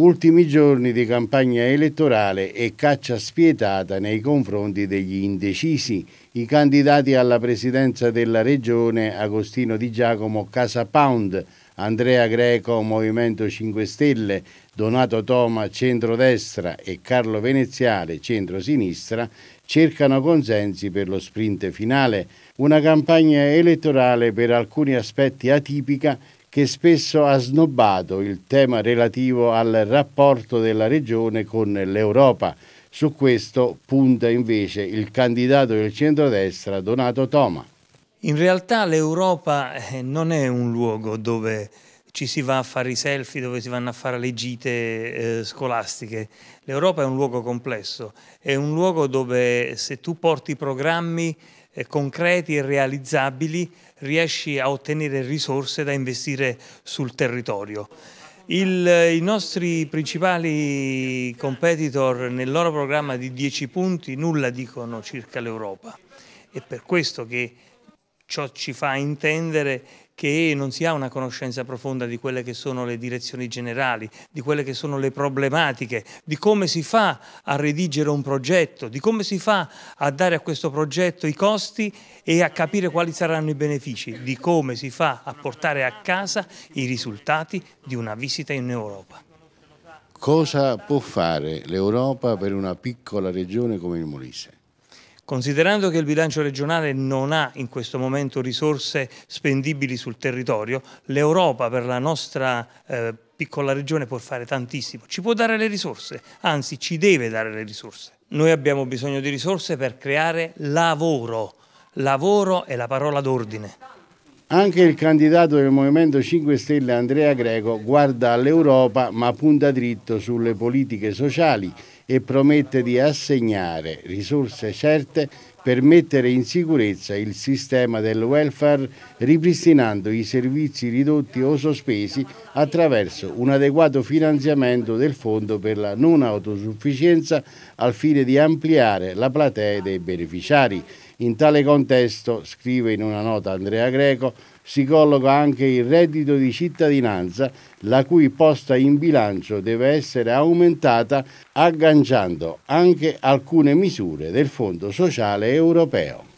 ultimi giorni di campagna elettorale e caccia spietata nei confronti degli indecisi. I candidati alla presidenza della regione Agostino Di Giacomo Casa Pound, Andrea Greco Movimento 5 Stelle, Donato Toma centrodestra e Carlo Veneziale centrosinistra cercano consensi per lo sprint finale, una campagna elettorale per alcuni aspetti atipica che spesso ha snobbato il tema relativo al rapporto della regione con l'Europa. Su questo punta invece il candidato del centrodestra Donato Toma. In realtà l'Europa eh, non è un luogo dove ci si va a fare i selfie, dove si vanno a fare le gite eh, scolastiche. L'Europa è un luogo complesso, è un luogo dove se tu porti programmi eh, concreti e realizzabili riesci a ottenere risorse da investire sul territorio. Il, eh, I nostri principali competitor nel loro programma di 10 punti nulla dicono circa l'Europa. È per questo che ciò ci fa intendere che non si ha una conoscenza profonda di quelle che sono le direzioni generali, di quelle che sono le problematiche, di come si fa a redigere un progetto, di come si fa a dare a questo progetto i costi e a capire quali saranno i benefici, di come si fa a portare a casa i risultati di una visita in Europa. Cosa può fare l'Europa per una piccola regione come il Molise? Considerando che il bilancio regionale non ha in questo momento risorse spendibili sul territorio, l'Europa per la nostra eh, piccola regione può fare tantissimo, ci può dare le risorse, anzi ci deve dare le risorse. Noi abbiamo bisogno di risorse per creare lavoro, lavoro è la parola d'ordine. Anche il candidato del Movimento 5 Stelle Andrea Greco guarda all'Europa ma punta dritto sulle politiche sociali e promette di assegnare risorse certe per mettere in sicurezza il sistema del welfare ripristinando i servizi ridotti o sospesi attraverso un adeguato finanziamento del fondo per la non autosufficienza al fine di ampliare la platea dei beneficiari. In tale contesto, scrive in una nota Andrea Greco, si colloca anche il reddito di cittadinanza, la cui posta in bilancio deve essere aumentata agganciando anche alcune misure del Fondo sociale europeo.